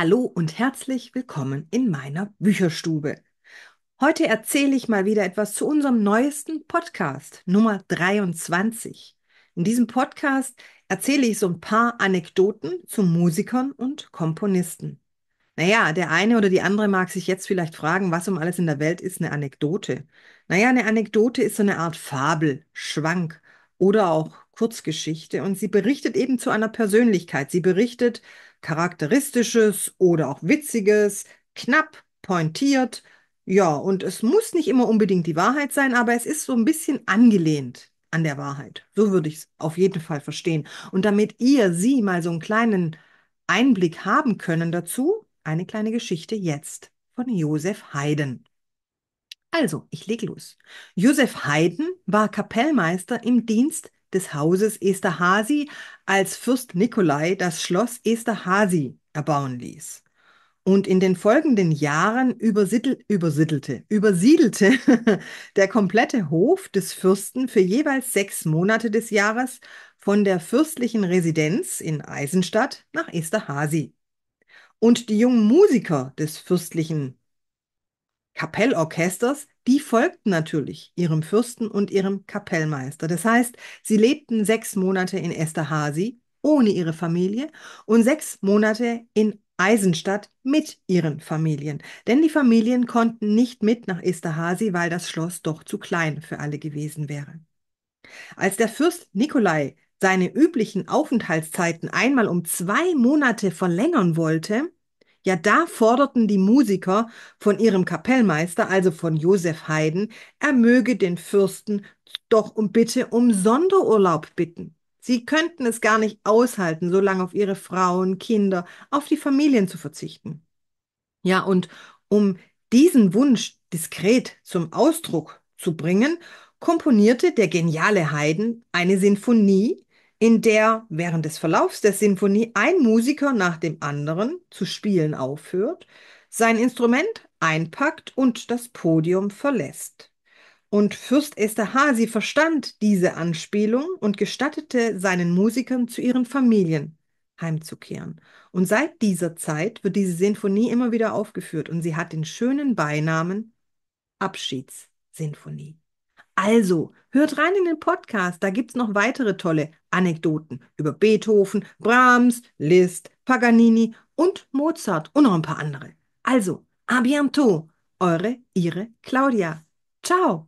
Hallo und herzlich willkommen in meiner Bücherstube. Heute erzähle ich mal wieder etwas zu unserem neuesten Podcast, Nummer 23. In diesem Podcast erzähle ich so ein paar Anekdoten zu Musikern und Komponisten. Naja, der eine oder die andere mag sich jetzt vielleicht fragen, was um alles in der Welt ist eine Anekdote. Naja, eine Anekdote ist so eine Art Fabel, Schwank oder auch Kurzgeschichte und sie berichtet eben zu einer Persönlichkeit. Sie berichtet Charakteristisches oder auch Witziges, knapp, pointiert. Ja, und es muss nicht immer unbedingt die Wahrheit sein, aber es ist so ein bisschen angelehnt an der Wahrheit. So würde ich es auf jeden Fall verstehen. Und damit ihr, sie mal so einen kleinen Einblick haben können dazu, eine kleine Geschichte jetzt von Josef Haydn. Also, ich lege los. Josef Haydn war Kapellmeister im Dienst des Hauses Esterhazy, als Fürst Nikolai das Schloss Esterhazy erbauen ließ und in den folgenden Jahren übersiedel, übersiedelte, übersiedelte der komplette Hof des Fürsten für jeweils sechs Monate des Jahres von der fürstlichen Residenz in Eisenstadt nach Esterhazy. Und die jungen Musiker des fürstlichen Kapellorchesters die folgten natürlich ihrem Fürsten und ihrem Kapellmeister. Das heißt, sie lebten sechs Monate in Esterhazy ohne ihre Familie und sechs Monate in Eisenstadt mit ihren Familien. Denn die Familien konnten nicht mit nach Esterhazy, weil das Schloss doch zu klein für alle gewesen wäre. Als der Fürst Nikolai seine üblichen Aufenthaltszeiten einmal um zwei Monate verlängern wollte, ja, da forderten die Musiker von ihrem Kapellmeister, also von Josef Haydn, er möge den Fürsten doch um bitte um Sonderurlaub bitten. Sie könnten es gar nicht aushalten, so lange auf ihre Frauen, Kinder, auf die Familien zu verzichten. Ja, und um diesen Wunsch diskret zum Ausdruck zu bringen, komponierte der geniale Haydn eine Sinfonie, in der während des Verlaufs der Sinfonie ein Musiker nach dem anderen zu spielen aufhört, sein Instrument einpackt und das Podium verlässt. Und Fürst Esterhazy verstand diese Anspielung und gestattete seinen Musikern zu ihren Familien heimzukehren. Und seit dieser Zeit wird diese Sinfonie immer wieder aufgeführt und sie hat den schönen Beinamen Abschiedssinfonie. Also, hört rein in den Podcast, da gibt es noch weitere tolle Anekdoten über Beethoven, Brahms, Liszt, Paganini und Mozart und noch ein paar andere. Also, à bientôt, eure, ihre Claudia. Ciao!